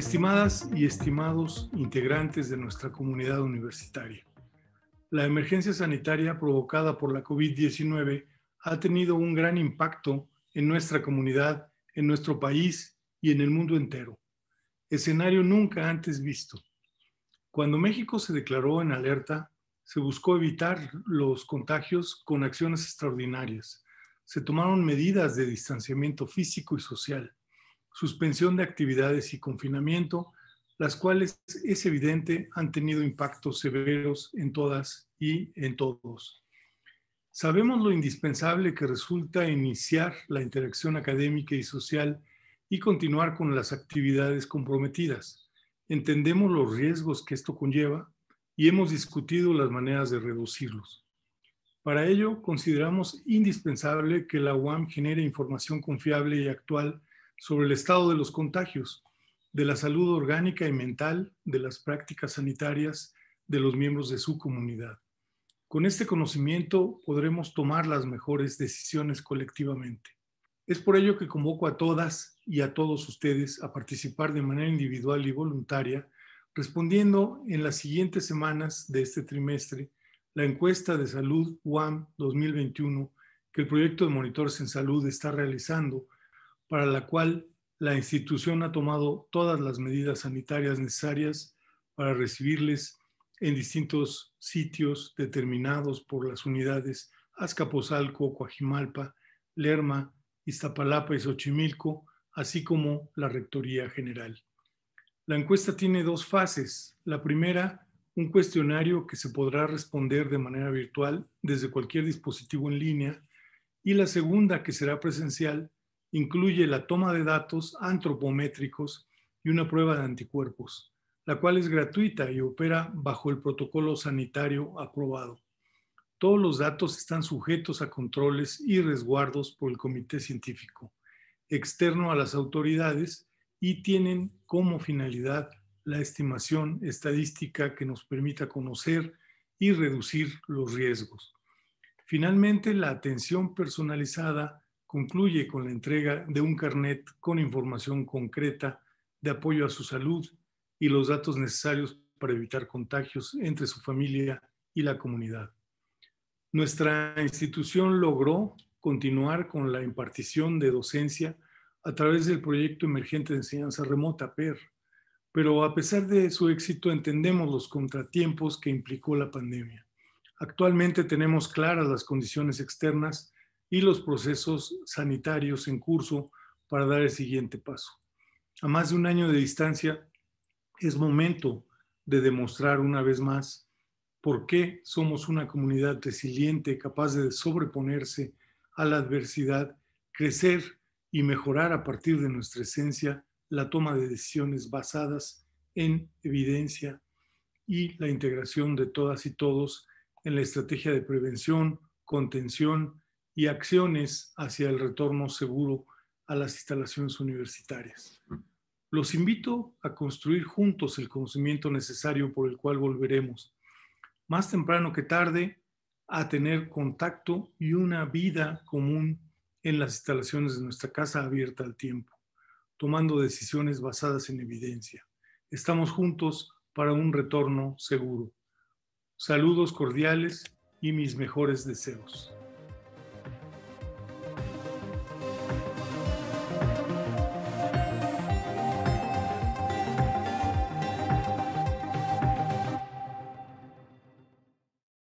Estimadas y estimados integrantes de nuestra comunidad universitaria, la emergencia sanitaria provocada por la COVID-19 ha tenido un gran impacto en nuestra comunidad, en nuestro país y en el mundo entero. Escenario nunca antes visto. Cuando México se declaró en alerta, se buscó evitar los contagios con acciones extraordinarias. Se tomaron medidas de distanciamiento físico y social suspensión de actividades y confinamiento, las cuales es evidente han tenido impactos severos en todas y en todos. Sabemos lo indispensable que resulta iniciar la interacción académica y social y continuar con las actividades comprometidas. Entendemos los riesgos que esto conlleva y hemos discutido las maneras de reducirlos. Para ello, consideramos indispensable que la UAM genere información confiable y actual sobre el estado de los contagios, de la salud orgánica y mental, de las prácticas sanitarias de los miembros de su comunidad. Con este conocimiento podremos tomar las mejores decisiones colectivamente. Es por ello que convoco a todas y a todos ustedes a participar de manera individual y voluntaria, respondiendo en las siguientes semanas de este trimestre la encuesta de salud UAM 2021 que el proyecto de monitores en salud está realizando para la cual la institución ha tomado todas las medidas sanitarias necesarias para recibirles en distintos sitios determinados por las unidades Azcapotzalco, Coajimalpa, Lerma, Iztapalapa y Xochimilco, así como la Rectoría General. La encuesta tiene dos fases. La primera, un cuestionario que se podrá responder de manera virtual desde cualquier dispositivo en línea y la segunda, que será presencial, incluye la toma de datos antropométricos y una prueba de anticuerpos, la cual es gratuita y opera bajo el protocolo sanitario aprobado. Todos los datos están sujetos a controles y resguardos por el comité científico, externo a las autoridades, y tienen como finalidad la estimación estadística que nos permita conocer y reducir los riesgos. Finalmente, la atención personalizada concluye con la entrega de un carnet con información concreta de apoyo a su salud y los datos necesarios para evitar contagios entre su familia y la comunidad. Nuestra institución logró continuar con la impartición de docencia a través del proyecto emergente de enseñanza remota, PER, pero a pesar de su éxito entendemos los contratiempos que implicó la pandemia. Actualmente tenemos claras las condiciones externas y los procesos sanitarios en curso para dar el siguiente paso. A más de un año de distancia, es momento de demostrar una vez más por qué somos una comunidad resiliente, capaz de sobreponerse a la adversidad, crecer y mejorar a partir de nuestra esencia la toma de decisiones basadas en evidencia y la integración de todas y todos en la estrategia de prevención, contención y acciones hacia el retorno seguro a las instalaciones universitarias. Los invito a construir juntos el conocimiento necesario por el cual volveremos, más temprano que tarde, a tener contacto y una vida común en las instalaciones de nuestra casa abierta al tiempo, tomando decisiones basadas en evidencia. Estamos juntos para un retorno seguro. Saludos cordiales y mis mejores deseos.